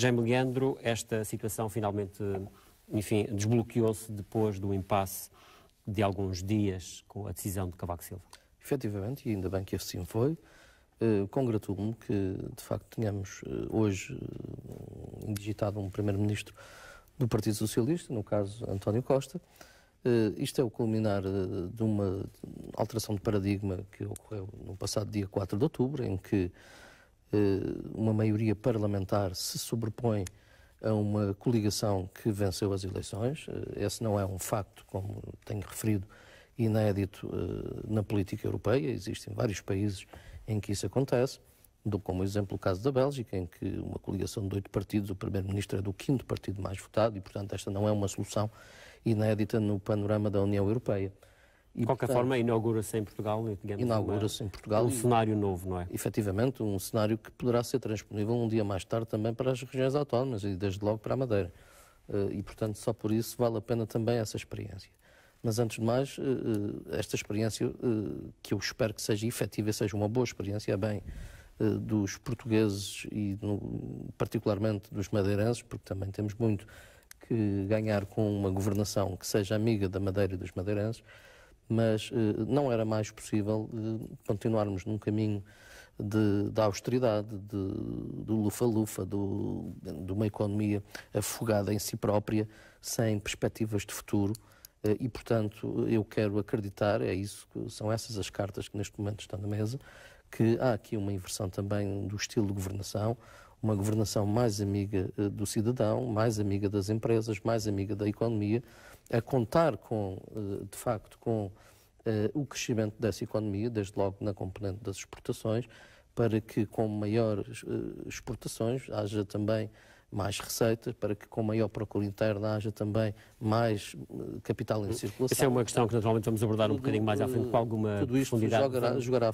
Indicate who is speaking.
Speaker 1: Jaime Leandro, esta situação finalmente, enfim, desbloqueou-se depois do impasse de alguns dias com a decisão de Cavaco Silva. Efetivamente, e ainda bem que assim foi. Eh, congratulo-me que, de facto, tenhamos eh, hoje eh, indigitado digitado um primeiro-ministro do Partido Socialista, no caso António Costa. isto é o culminar de uma alteração de paradigma que ocorreu no passado dia 4 de outubro, em que eh, uma maioria parlamentar se sobrepõe a uma coligação que venceu as eleições. Eh, esse não é um facto, como tenho referido, inédito eh, na política europeia. Existem vários países em que isso acontece. Dou como exemplo o caso da Bélgica, em que uma coligação de oito partidos, o primeiro-ministro é do quinto partido mais votado e, portanto, esta não é uma solução inédita no panorama da União Europeia de qualquer portanto, forma, inaugura-se em Portugal, inaugura-se em Portugal um cenário novo, não é? Efetivamente, um cenário que poderá ser transponível um dia mais tarde também para as regiões autónomas e desde logo para a Madeira. Eh, e, portanto, só por isso vale a pena também essa experiência. Mas, antes de mais, eh, eh, esta experiência, que eu espero que seja efetiva e seja uma boa experiência, é bem dos portugueses e, particularmente, dos madeirenses, porque também temos muito que ganhar com uma governação que seja amiga da Madeira e dos madeirenses, mas eh, não era mais possível eh, continuarmos num caminho de, da austeridade, do lufa-lufa, do, de uma economia afogada em si própria, sem perspectivas de futuro. Eh, e, portanto, eu quero acreditar, é isso, são essas as cartas que neste momento estão na mesa, que há aqui uma inversão também do estilo de governação, uma governação mais amiga eh, do cidadão, mais amiga das empresas, mais amiga da economia, a contar com, eh, de facto, com eh, o crescimento dessa economia, desde logo na componente das exportações, para que com maiores exportações haja também mais receitas, para que com maior procura interna haja também mais capital em hum, circulação. Essa é uma questão que naturalmente vamos abordar um tudo, bocadinho mais à frente com alguma tudo isto profundidade. Jogará, jogará